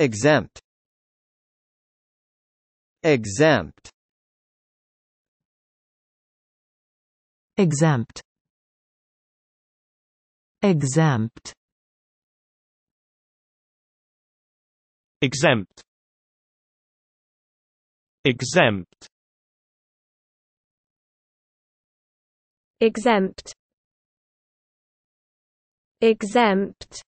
exempt exempt exempt exempt exempt exempt exempt exempt